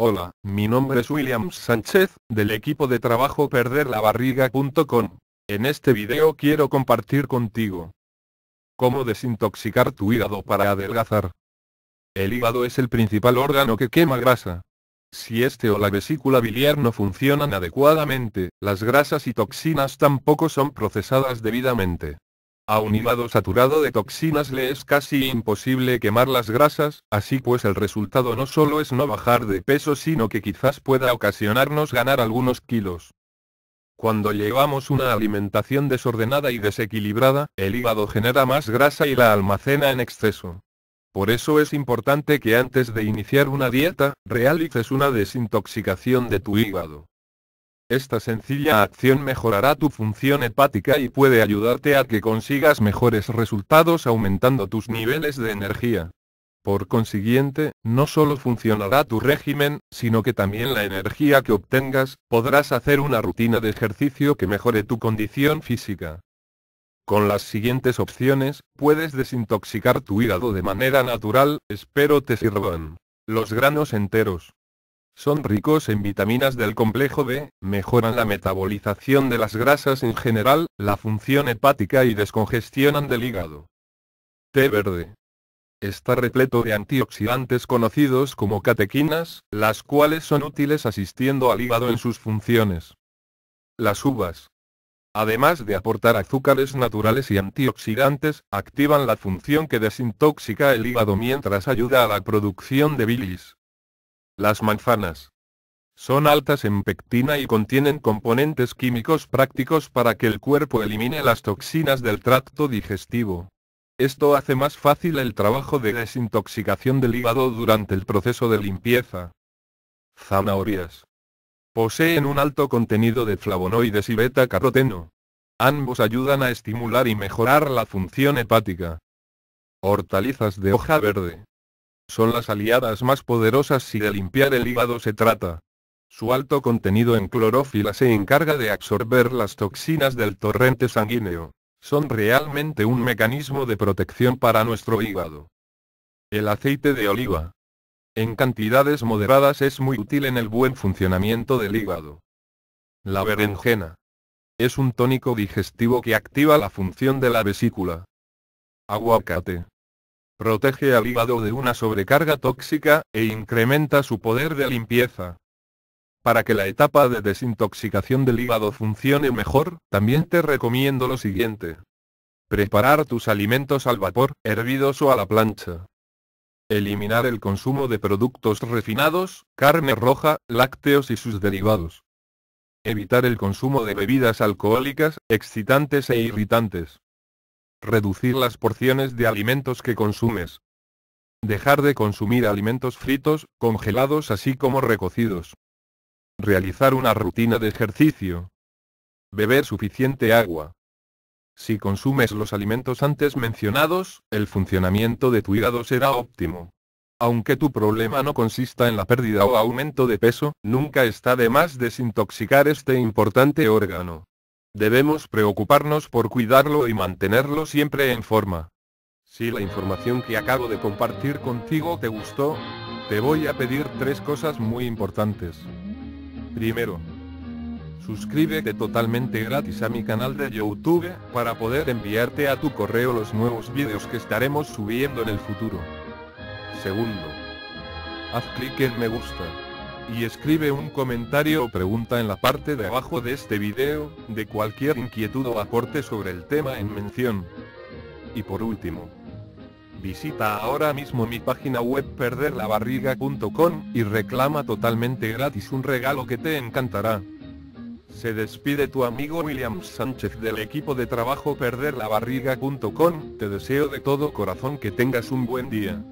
Hola, mi nombre es William Sánchez, del equipo de trabajo perderlabarriga.com. En este video quiero compartir contigo cómo desintoxicar tu hígado para adelgazar. El hígado es el principal órgano que quema grasa. Si este o la vesícula biliar no funcionan adecuadamente, las grasas y toxinas tampoco son procesadas debidamente. A un hígado saturado de toxinas le es casi imposible quemar las grasas, así pues el resultado no solo es no bajar de peso sino que quizás pueda ocasionarnos ganar algunos kilos. Cuando llevamos una alimentación desordenada y desequilibrada, el hígado genera más grasa y la almacena en exceso. Por eso es importante que antes de iniciar una dieta, realices una desintoxicación de tu hígado. Esta sencilla acción mejorará tu función hepática y puede ayudarte a que consigas mejores resultados aumentando tus niveles de energía. Por consiguiente, no solo funcionará tu régimen, sino que también la energía que obtengas, podrás hacer una rutina de ejercicio que mejore tu condición física. Con las siguientes opciones, puedes desintoxicar tu hígado de manera natural, espero te sirvan. Los granos enteros. Son ricos en vitaminas del complejo B, mejoran la metabolización de las grasas en general, la función hepática y descongestionan del hígado. Té verde. Está repleto de antioxidantes conocidos como catequinas, las cuales son útiles asistiendo al hígado en sus funciones. Las uvas. Además de aportar azúcares naturales y antioxidantes, activan la función que desintoxica el hígado mientras ayuda a la producción de bilis, las manzanas. Son altas en pectina y contienen componentes químicos prácticos para que el cuerpo elimine las toxinas del tracto digestivo. Esto hace más fácil el trabajo de desintoxicación del hígado durante el proceso de limpieza. Zanahorias. Poseen un alto contenido de flavonoides y beta-caroteno. Ambos ayudan a estimular y mejorar la función hepática. Hortalizas de hoja verde son las aliadas más poderosas si de limpiar el hígado se trata. Su alto contenido en clorofila se encarga de absorber las toxinas del torrente sanguíneo. Son realmente un mecanismo de protección para nuestro hígado. El aceite de oliva. En cantidades moderadas es muy útil en el buen funcionamiento del hígado. La berenjena. Es un tónico digestivo que activa la función de la vesícula. Aguacate protege al hígado de una sobrecarga tóxica, e incrementa su poder de limpieza. Para que la etapa de desintoxicación del hígado funcione mejor, también te recomiendo lo siguiente. Preparar tus alimentos al vapor, hervidos o a la plancha. Eliminar el consumo de productos refinados, carne roja, lácteos y sus derivados. Evitar el consumo de bebidas alcohólicas, excitantes e irritantes. Reducir las porciones de alimentos que consumes. Dejar de consumir alimentos fritos, congelados así como recocidos. Realizar una rutina de ejercicio. Beber suficiente agua. Si consumes los alimentos antes mencionados, el funcionamiento de tu hígado será óptimo. Aunque tu problema no consista en la pérdida o aumento de peso, nunca está de más desintoxicar este importante órgano. Debemos preocuparnos por cuidarlo y mantenerlo siempre en forma. Si la información que acabo de compartir contigo te gustó, te voy a pedir tres cosas muy importantes. Primero, suscríbete totalmente gratis a mi canal de YouTube, para poder enviarte a tu correo los nuevos vídeos que estaremos subiendo en el futuro. Segundo, haz clic en me gusta y escribe un comentario o pregunta en la parte de abajo de este video, de cualquier inquietud o aporte sobre el tema en mención. Y por último, visita ahora mismo mi página web perderlabarriga.com y reclama totalmente gratis un regalo que te encantará. Se despide tu amigo William Sánchez del equipo de trabajo perderlabarriga.com, te deseo de todo corazón que tengas un buen día.